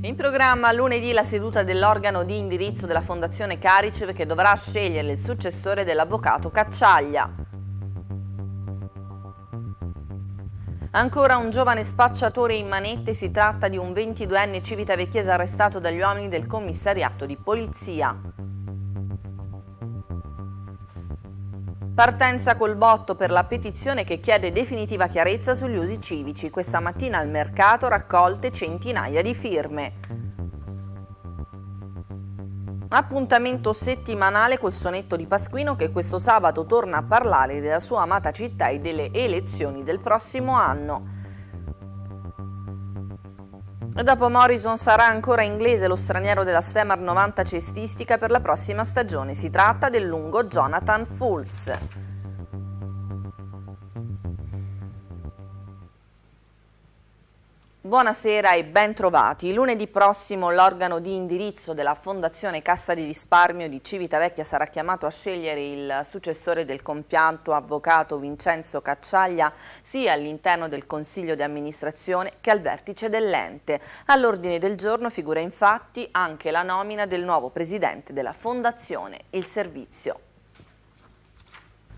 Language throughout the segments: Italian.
In programma lunedì la seduta dell'organo di indirizzo della Fondazione Caricev che dovrà scegliere il successore dell'avvocato Cacciaglia. Ancora un giovane spacciatore in manette, si tratta di un 22enne civitavecchiese arrestato dagli uomini del commissariato di polizia. Partenza col botto per la petizione che chiede definitiva chiarezza sugli usi civici. Questa mattina al mercato raccolte centinaia di firme. Appuntamento settimanale col sonetto di Pasquino che questo sabato torna a parlare della sua amata città e delle elezioni del prossimo anno. Dopo Morrison sarà ancora inglese lo straniero della Stemar 90 cestistica per la prossima stagione. Si tratta del lungo Jonathan Fulz. Buonasera e ben trovati. Lunedì prossimo l'organo di indirizzo della Fondazione Cassa di Risparmio di Civitavecchia sarà chiamato a scegliere il successore del compianto avvocato Vincenzo Cacciaglia sia all'interno del Consiglio di amministrazione che al vertice dell'ente. All'ordine del giorno figura infatti anche la nomina del nuovo presidente della Fondazione, il servizio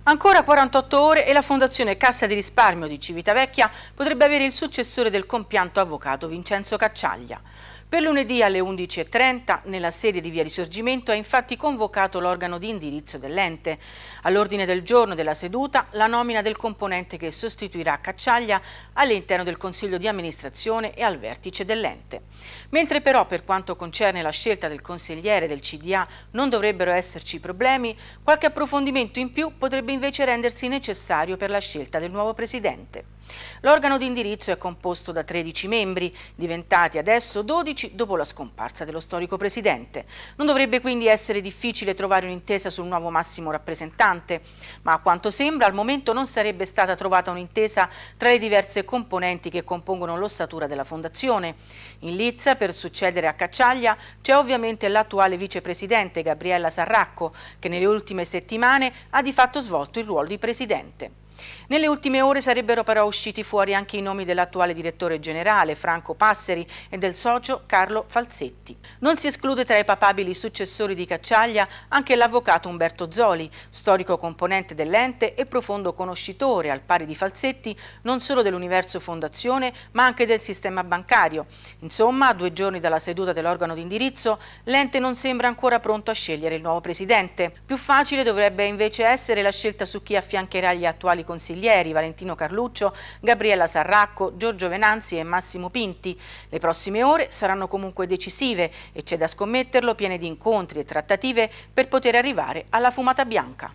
Ancora 48 ore e la Fondazione Cassa di Risparmio di Civitavecchia potrebbe avere il successore del compianto avvocato Vincenzo Cacciaglia. Per lunedì alle 11.30 nella sede di Via Risorgimento è infatti convocato l'organo di indirizzo dell'ente. All'ordine del giorno della seduta la nomina del componente che sostituirà Cacciaglia all'interno del Consiglio di amministrazione e al vertice dell'ente. Mentre però per quanto concerne la scelta del consigliere del CDA non dovrebbero esserci problemi, qualche approfondimento in più potrebbe invece rendersi necessario per la scelta del nuovo presidente. L'organo di indirizzo è composto da 13 membri, diventati adesso 12 uffici dopo la scomparsa dello storico presidente. Non dovrebbe quindi essere difficile trovare un'intesa sul nuovo massimo rappresentante, ma a quanto sembra al momento non sarebbe stata trovata un'intesa tra le diverse componenti che compongono l'ossatura della fondazione. In Lizza, per succedere a Cacciaglia, c'è ovviamente l'attuale vicepresidente Gabriella Sarracco, che nelle ultime settimane ha di fatto svolto il ruolo di presidente. Nelle ultime ore sarebbero però usciti fuori anche i nomi dell'attuale direttore generale Franco Passeri e del socio Carlo Falsetti. Non si esclude tra i papabili successori di Cacciaglia anche l'avvocato Umberto Zoli, storico componente dell'ente e profondo conoscitore, al pari di Falsetti, non solo dell'universo fondazione ma anche del sistema bancario. Insomma, a due giorni dalla seduta dell'organo di indirizzo, l'ente non sembra ancora pronto a scegliere il nuovo presidente. Più facile dovrebbe invece essere la scelta su chi affiancherà gli attuali consiglieri Valentino Carluccio, Gabriella Sarracco, Giorgio Venanzi e Massimo Pinti. Le prossime ore saranno comunque decisive e c'è da scommetterlo piene di incontri e trattative per poter arrivare alla fumata bianca.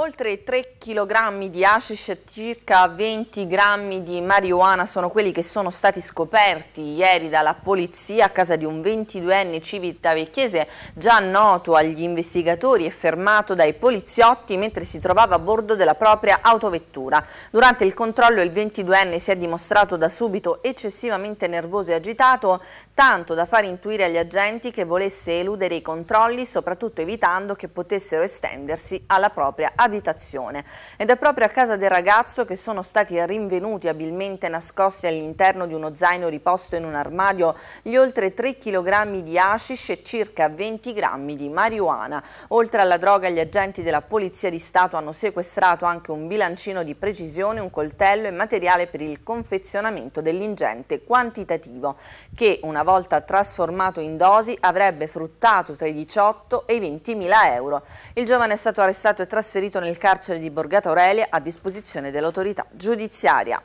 Oltre 3 kg di hashish e circa 20 g di marijuana sono quelli che sono stati scoperti ieri dalla polizia a casa di un 22enne civitavecchiese già noto agli investigatori e fermato dai poliziotti mentre si trovava a bordo della propria autovettura. Durante il controllo il 22enne si è dimostrato da subito eccessivamente nervoso e agitato tanto da far intuire agli agenti che volesse eludere i controlli, soprattutto evitando che potessero estendersi alla propria abitazione. Ed è proprio a casa del ragazzo che sono stati rinvenuti abilmente nascosti all'interno di uno zaino riposto in un armadio gli oltre 3 kg di hashish e circa 20 g di marijuana. Oltre alla droga, gli agenti della Polizia di Stato hanno sequestrato anche un bilancino di precisione, un coltello e materiale per il confezionamento dell'ingente quantitativo che una volta trasformato in dosi, avrebbe fruttato tra i 18 e i 20 mila euro. Il giovane è stato arrestato e trasferito nel carcere di Borgata Aurelia a disposizione dell'autorità giudiziaria.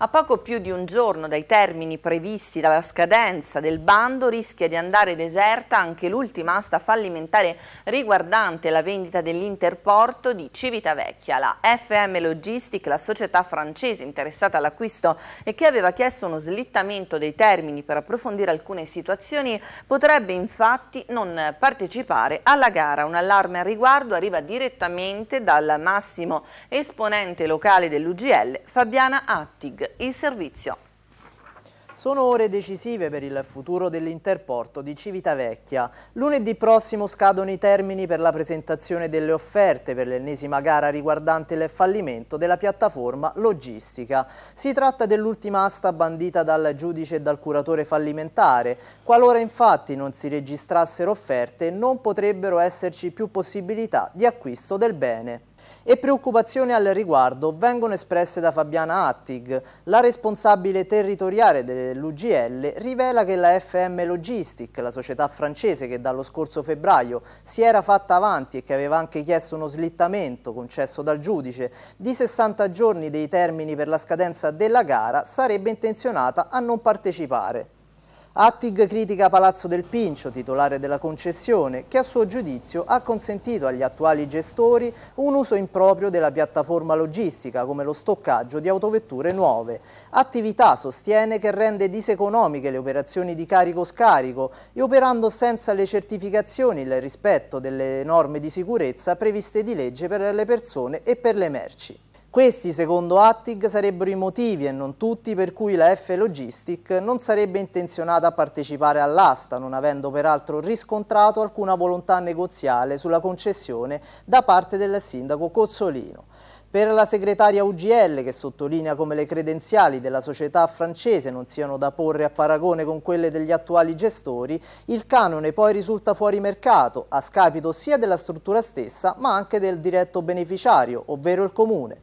A poco più di un giorno dai termini previsti dalla scadenza del bando rischia di andare deserta anche l'ultima asta fallimentare riguardante la vendita dell'interporto di Civitavecchia. La FM Logistic, la società francese interessata all'acquisto e che aveva chiesto uno slittamento dei termini per approfondire alcune situazioni, potrebbe infatti non partecipare alla gara. Un allarme al riguardo arriva direttamente dal massimo esponente locale dell'UGL, Fabiana Attig il servizio. Sono ore decisive per il futuro dell'interporto di Civitavecchia. Lunedì prossimo scadono i termini per la presentazione delle offerte per l'ennesima gara riguardante il fallimento della piattaforma logistica. Si tratta dell'ultima asta bandita dal giudice e dal curatore fallimentare. Qualora infatti non si registrassero offerte non potrebbero esserci più possibilità di acquisto del bene. E preoccupazioni al riguardo vengono espresse da Fabiana Attig. La responsabile territoriale dell'UGL rivela che la FM Logistic, la società francese che dallo scorso febbraio si era fatta avanti e che aveva anche chiesto uno slittamento concesso dal giudice di 60 giorni dei termini per la scadenza della gara, sarebbe intenzionata a non partecipare. Attig critica Palazzo del Pincio, titolare della concessione, che a suo giudizio ha consentito agli attuali gestori un uso improprio della piattaforma logistica come lo stoccaggio di autovetture nuove. Attività sostiene che rende diseconomiche le operazioni di carico-scarico e operando senza le certificazioni il rispetto delle norme di sicurezza previste di legge per le persone e per le merci. Questi, secondo Attig, sarebbero i motivi e non tutti per cui la F Logistic non sarebbe intenzionata a partecipare all'asta, non avendo peraltro riscontrato alcuna volontà negoziale sulla concessione da parte del sindaco Cozzolino. Per la segretaria UGL, che sottolinea come le credenziali della società francese non siano da porre a paragone con quelle degli attuali gestori, il canone poi risulta fuori mercato, a scapito sia della struttura stessa ma anche del diretto beneficiario, ovvero il comune.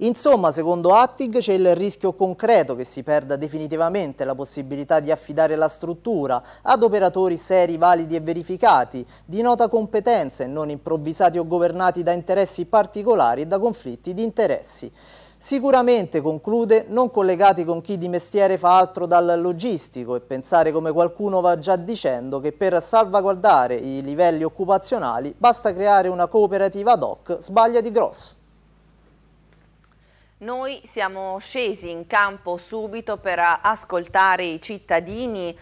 Insomma, secondo Attig c'è il rischio concreto che si perda definitivamente la possibilità di affidare la struttura ad operatori seri, validi e verificati, di nota competenza e non improvvisati o governati da interessi particolari e da conflitti di interessi. Sicuramente, conclude, non collegati con chi di mestiere fa altro dal logistico e pensare come qualcuno va già dicendo che per salvaguardare i livelli occupazionali basta creare una cooperativa ad hoc sbaglia di grosso. Noi siamo scesi in campo subito per ascoltare i cittadini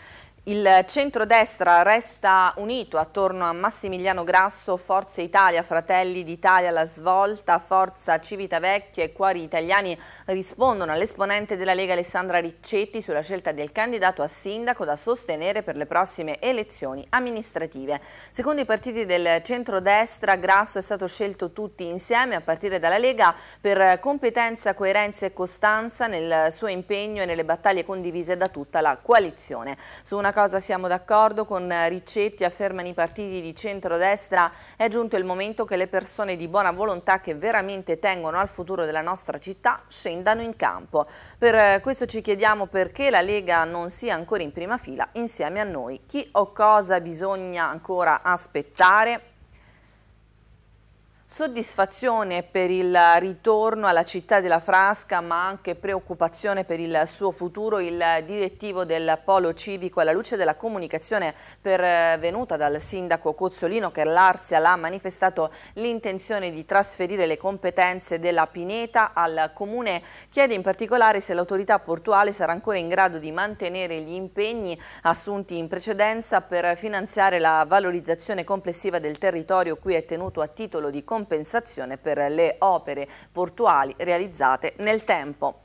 il centrodestra resta unito attorno a Massimiliano Grasso, Forza Italia, Fratelli d'Italia, La Svolta, Forza Civitavecchia e Cuori Italiani rispondono all'esponente della Lega Alessandra Riccetti sulla scelta del candidato a sindaco da sostenere per le prossime elezioni amministrative. Secondo i partiti del centrodestra Grasso è stato scelto tutti insieme a partire dalla Lega per competenza, coerenza e costanza nel suo impegno e nelle battaglie condivise da tutta la coalizione. Su una cosa siamo d'accordo con eh, Riccetti, affermano i partiti di centrodestra, è giunto il momento che le persone di buona volontà che veramente tengono al futuro della nostra città scendano in campo. Per eh, questo ci chiediamo perché la Lega non sia ancora in prima fila insieme a noi. Chi o cosa bisogna ancora aspettare? Soddisfazione per il ritorno alla città della Frasca ma anche preoccupazione per il suo futuro il direttivo del Polo Civico alla luce della comunicazione pervenuta eh, dal sindaco Cozzolino che l'Arsial ha manifestato l'intenzione di trasferire le competenze della Pineta al Comune chiede in particolare se l'autorità portuale sarà ancora in grado di mantenere gli impegni assunti in precedenza per finanziare la valorizzazione complessiva del territorio cui è tenuto a titolo di competenza compensazione per le opere portuali realizzate nel tempo.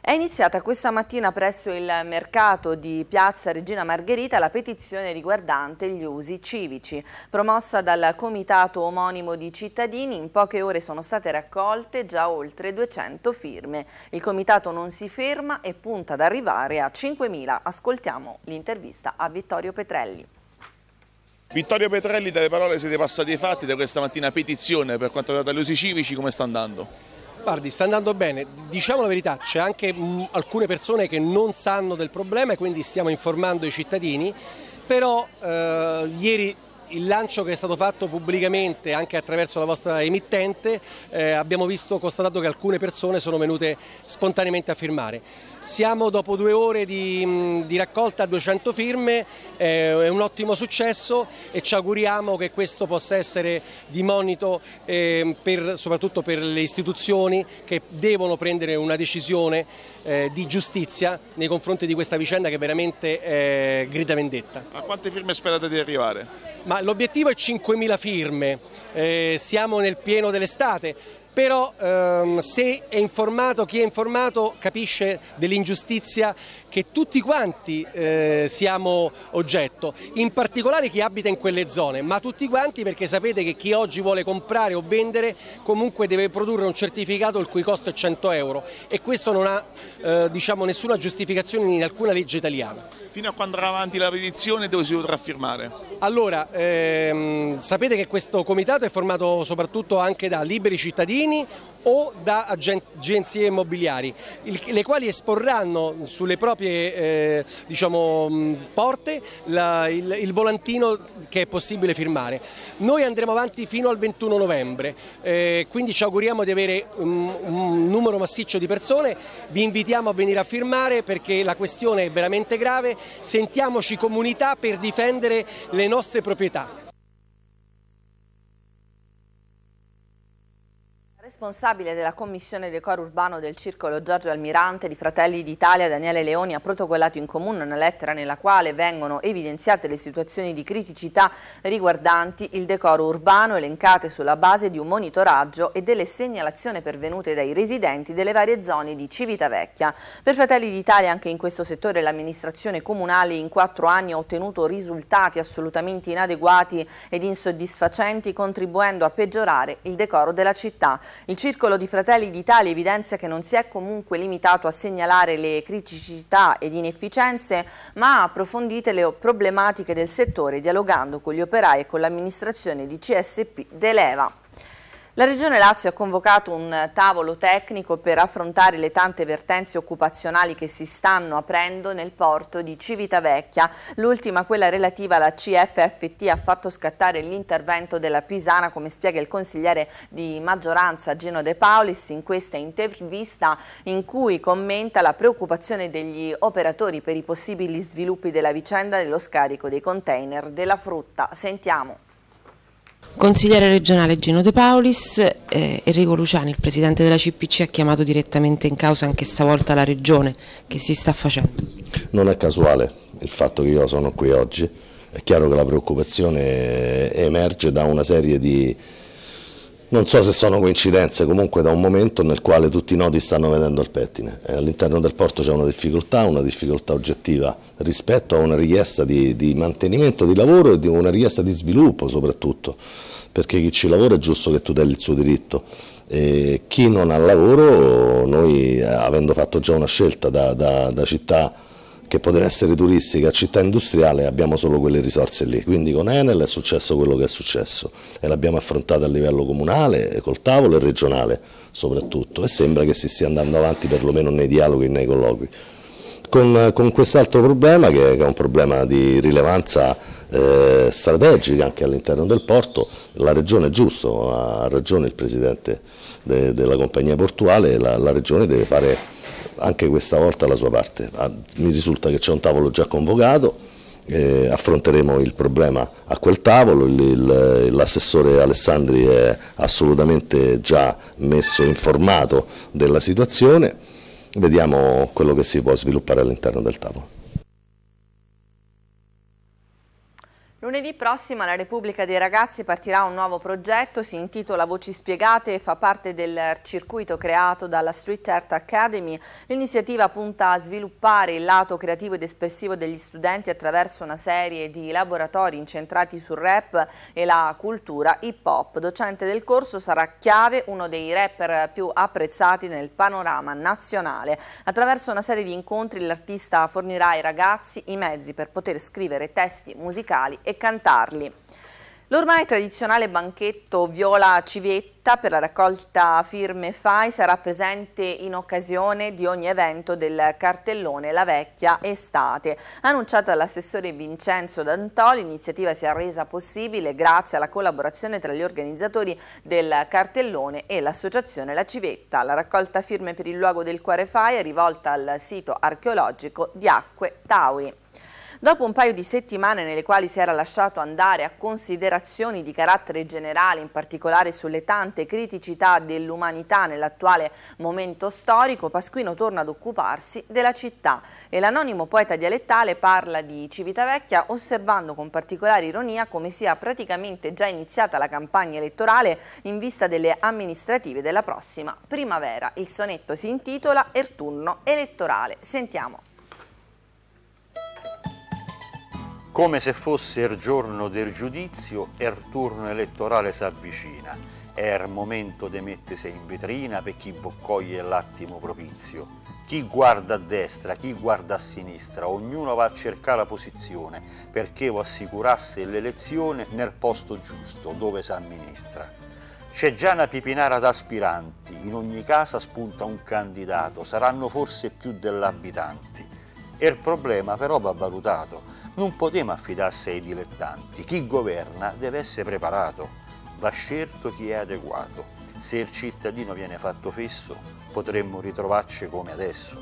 È iniziata questa mattina presso il mercato di Piazza Regina Margherita la petizione riguardante gli usi civici. Promossa dal comitato omonimo di cittadini, in poche ore sono state raccolte già oltre 200 firme. Il comitato non si ferma e punta ad arrivare a 5.000. Ascoltiamo l'intervista a Vittorio Petrelli. Vittorio Petrelli, dalle parole siete passati ai fatti da questa mattina petizione per quanto riguarda gli usi civici, come sta andando? Guardi, sta andando bene, diciamo la verità, c'è anche mh, mm, alcune persone che non sanno del problema e quindi stiamo informando i cittadini, però eh, ieri il lancio che è stato fatto pubblicamente anche attraverso la vostra emittente eh, abbiamo visto constatato che alcune persone sono venute spontaneamente a firmare. Siamo dopo due ore di, mm, di raccolta a 200 firme, eh, è un ottimo successo e ci auguriamo che questo possa essere di monito eh, per, soprattutto per le istituzioni che devono prendere una decisione eh, di giustizia nei confronti di questa vicenda che veramente eh, grida vendetta. A quante firme sperate di arrivare? ma l'obiettivo è 5.000 firme, eh, siamo nel pieno dell'estate, però ehm, se è informato, chi è informato capisce dell'ingiustizia che tutti quanti eh, siamo oggetto, in particolare chi abita in quelle zone, ma tutti quanti perché sapete che chi oggi vuole comprare o vendere comunque deve produrre un certificato il cui costo è 100 euro e questo non ha eh, diciamo, nessuna giustificazione in alcuna legge italiana fino a quando andrà avanti la petizione dove si potrà firmare? Allora, ehm, sapete che questo comitato è formato soprattutto anche da liberi cittadini o da agenzie immobiliari, le quali esporranno sulle proprie eh, diciamo, mm, porte la, il, il, volantino che è possibile firmare. Noi andremo avanti fino al 21 novembre, eh, quindi ci auguriamo di avere un, mm, un numero massiccio di persone, vi invitiamo a venire a firmare perché la questione è veramente grave sentiamoci comunità per difendere le nostre proprietà. responsabile della commissione decoro urbano del circolo Giorgio Almirante di Fratelli d'Italia Daniele Leoni ha protocollato in comune una lettera nella quale vengono evidenziate le situazioni di criticità riguardanti il decoro urbano elencate sulla base di un monitoraggio e delle segnalazioni pervenute dai residenti delle varie zone di Civitavecchia. Per Fratelli d'Italia anche in questo settore l'amministrazione comunale in quattro anni ha ottenuto risultati assolutamente inadeguati ed insoddisfacenti contribuendo a peggiorare il decoro della città. Il circolo di Fratelli d'Italia evidenzia che non si è comunque limitato a segnalare le criticità ed inefficienze, ma ha approfondito le problematiche del settore dialogando con gli operai e con l'amministrazione di CSP Deleva. La Regione Lazio ha convocato un tavolo tecnico per affrontare le tante vertenze occupazionali che si stanno aprendo nel porto di Civitavecchia. L'ultima, quella relativa alla CFFT, ha fatto scattare l'intervento della Pisana, come spiega il consigliere di maggioranza Gino De Paulis in questa intervista in cui commenta la preoccupazione degli operatori per i possibili sviluppi della vicenda dello scarico dei container della frutta. Sentiamo. Consigliere regionale Gino De Paulis, eh, Enrico Luciani, il presidente della CPC, ha chiamato direttamente in causa anche stavolta la regione. Che si sta facendo? Non è casuale il fatto che io sono qui oggi. È chiaro che la preoccupazione emerge da una serie di non so se sono coincidenze, comunque da un momento nel quale tutti i nodi stanno vedendo il pettine. Eh, all'interno del porto c'è una difficoltà, una difficoltà oggettiva rispetto a una richiesta di, di, mantenimento di lavoro e di una richiesta di sviluppo soprattutto, perché chi ci lavora è giusto che tuteli il suo diritto. E chi non ha lavoro, noi eh, avendo fatto già una scelta da, da, da città che poteva essere turistica, città industriale, abbiamo solo quelle risorse lì. Quindi con Enel è successo quello che è successo e l'abbiamo affrontato a livello comunale, col tavolo e regionale soprattutto e sembra che si stia andando avanti perlomeno nei dialoghi e nei colloqui. Con, con quest'altro problema che, che, è un problema di rilevanza eh, strategica anche all'interno del porto, la regione è giusto, ha ragione il presidente de, della compagnia portuale, la, la regione deve fare anche questa volta la sua parte. Ah, mi risulta che c'è un tavolo già convocato, eh, affronteremo il problema a quel tavolo, l'assessore Alessandri è assolutamente già messo informato della situazione, vediamo quello che si può sviluppare all'interno del tavolo. Lunedì prossimo alla Repubblica dei Ragazzi partirà un nuovo progetto, si intitola Voci Spiegate e fa parte del circuito creato dalla Street Art Academy. L'iniziativa punta a sviluppare il lato creativo ed espressivo degli studenti attraverso una serie di laboratori incentrati sul rap e la cultura hip hop. Docente del corso sarà Chiave, uno dei rapper più apprezzati nel panorama nazionale. Attraverso una serie di incontri l'artista fornirà ai ragazzi i mezzi per poter scrivere testi musicali e cantarli. L'ormai tradizionale banchetto Viola Civetta per la raccolta firme FAI sarà presente in occasione di ogni evento del cartellone La Vecchia Estate. Annunciata dall'assessore Vincenzo D'Antò, l'iniziativa si è resa possibile grazie alla collaborazione tra gli organizzatori del cartellone e l'associazione La Civetta. La raccolta firme per il luogo del cuore FAI è rivolta al sito archeologico di Acque Taui. Dopo un paio di settimane nelle quali si era lasciato andare a considerazioni di carattere generale, in particolare sulle tante criticità dell'umanità nell'attuale momento storico, Pasquino torna ad occuparsi della città e l'anonimo poeta dialettale parla di Civitavecchia osservando con particolare ironia come sia praticamente già iniziata la campagna elettorale in vista delle amministrative della prossima primavera. Il sonetto si intitola Erturno elettorale. Sentiamo. Come se fosse il giorno del giudizio e il turno elettorale s'avvicina. È il momento di mettersi in vetrina per chi coglie l'attimo propizio. Chi guarda a destra, chi guarda a sinistra, ognuno va a cercare la posizione perché vi assicurasse l'elezione nel posto giusto dove si amministra. C'è già una pipinara d'aspiranti, in ogni casa spunta un candidato, saranno forse più dell'abitanti. E il problema però va valutato non poteva affidarsi ai dilettanti. Chi governa deve essere preparato, va scelto chi è adeguato. Se il cittadino viene fatto fesso, potremmo ritrovarci come adesso.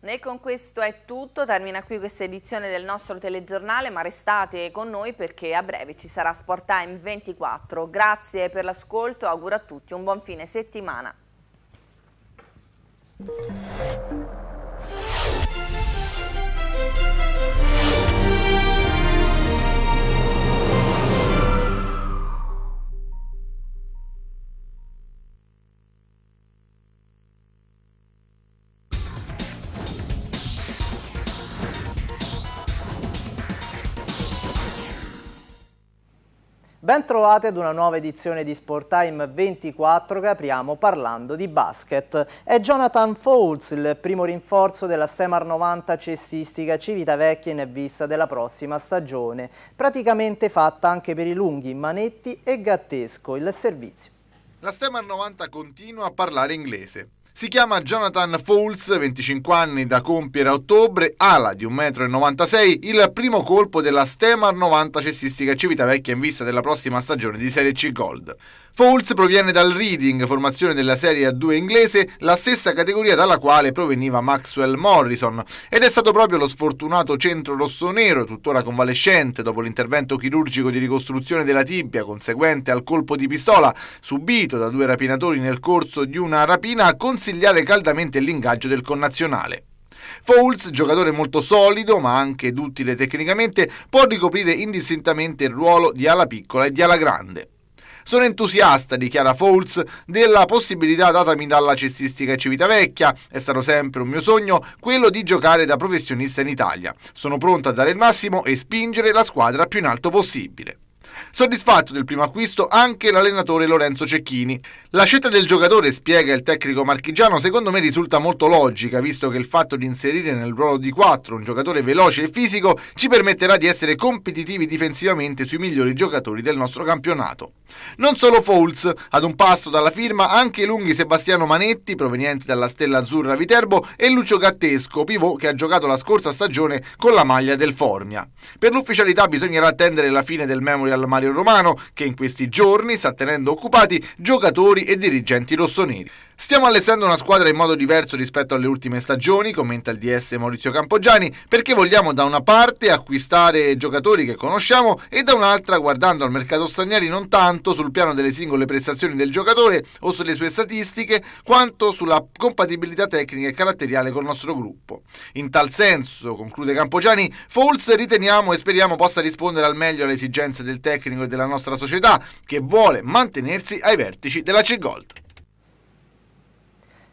E con questo è tutto, termina qui questa edizione del nostro telegiornale, ma restate con noi perché a breve ci sarà Sporttime 24. Grazie per l'ascolto, auguro a tutti un buon fine settimana. Ben trovate ad una nuova edizione di Sporttime 24 che apriamo parlando di basket. È Jonathan Fowles il primo rinforzo della Stemar 90 cestistica Civitavecchia in vista della prossima stagione, praticamente fatta anche per i lunghi Manetti e Gattesco, il servizio. La Stemar 90 continua a parlare inglese. Si chiama Jonathan Fowles, 25 anni da compiere a ottobre, ala di 1,96 m, il primo colpo della Stemar 90 cessistica Civitavecchia in vista della prossima stagione di Serie C Gold. Fouls proviene dal Reading, formazione della Serie A2 inglese, la stessa categoria dalla quale proveniva Maxwell Morrison, ed è stato proprio lo sfortunato centro rossonero, tuttora convalescente dopo l'intervento chirurgico di ricostruzione della tibia conseguente al colpo di pistola subito da due rapinatori nel corso di una rapina, a consigliare caldamente l'ingaggio del connazionale. Fouls, giocatore molto solido ma anche duttile tecnicamente, può ricoprire indistintamente il ruolo di ala piccola e di ala grande. Sono entusiasta, dichiara Fowles, della possibilità datami dalla cestistica Civitavecchia. È stato sempre un mio sogno quello di giocare da professionista in Italia. Sono pronto a dare il massimo e spingere la squadra più in alto possibile. Soddisfatto del primo acquisto anche l'allenatore Lorenzo Cecchini. La scelta del giocatore, spiega il tecnico marchigiano, secondo me risulta molto logica, visto che il fatto di inserire nel ruolo di 4 un giocatore veloce e fisico ci permetterà di essere competitivi difensivamente sui migliori giocatori del nostro campionato. Non solo Fouls, ad un passo dalla firma anche i lunghi Sebastiano Manetti, provenienti dalla Stella Azzurra Viterbo, e Lucio Gattesco, pivot che ha giocato la scorsa stagione con la maglia del Formia. Per l'ufficialità bisognerà attendere la fine del Memorial Mario calendario romano che in questi giorni sta tenendo occupati giocatori e dirigenti rossoneri. Stiamo allestendo una squadra in modo diverso rispetto alle ultime stagioni, commenta il DS Maurizio Campogiani, perché vogliamo da una parte acquistare giocatori che conosciamo e da un'altra guardando al mercato stagnari non tanto sul piano delle singole prestazioni del giocatore o sulle sue statistiche, quanto sulla compatibilità tecnica e caratteriale col nostro gruppo. In tal senso, conclude Campogiani, Fols riteniamo e speriamo possa rispondere al meglio alle esigenze del tecnico tecnico della nostra società che vuole mantenersi ai vertici della C-Gold.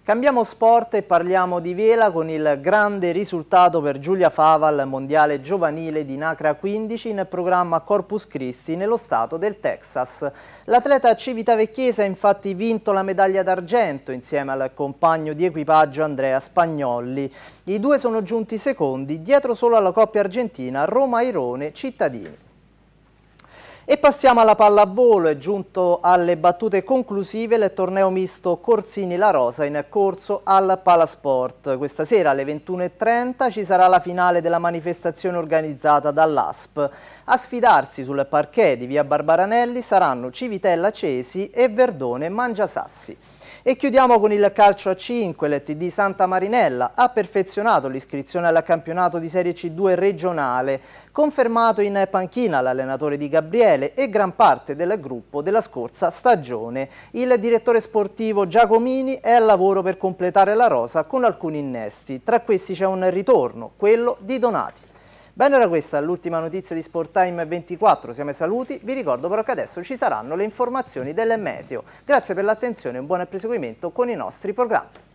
Cambiamo sport e parliamo di vela con il grande risultato per Giulia Fava al Mondiale Giovanile di Nacra 15 nel programma Corpus Christi nello stato del Texas. L'atleta civitavecchiese ha infatti vinto la medaglia d'argento insieme al compagno di equipaggio Andrea Spagnolli. I due sono giunti secondi dietro solo alla coppia argentina Roma Irone Cittadini. E passiamo alla pallavolo, è giunto alle battute conclusive il torneo misto Corsini-La Rosa in corso al Palasport. Questa sera alle 21.30 ci sarà la finale della manifestazione organizzata dall'ASP. A sfidarsi sul parquet di via Barbaranelli saranno Civitella Cesi e Verdone Mangiasassi. E chiudiamo con il calcio a 5, l'ETD Santa Marinella ha perfezionato l'iscrizione al campionato di Serie C2 regionale, confermato in panchina l'allenatore di Gabriele e gran parte del gruppo della scorsa stagione. Il direttore sportivo Giacomini è al lavoro per completare la rosa con alcuni innesti, tra questi c'è un ritorno, quello di Donati. Bene, era questa l'ultima notizia di Sport Time 24. Siamo ai saluti. Vi ricordo però che adesso ci saranno le informazioni del meteo. Grazie per l'attenzione e un buon proseguimento con i nostri programmi.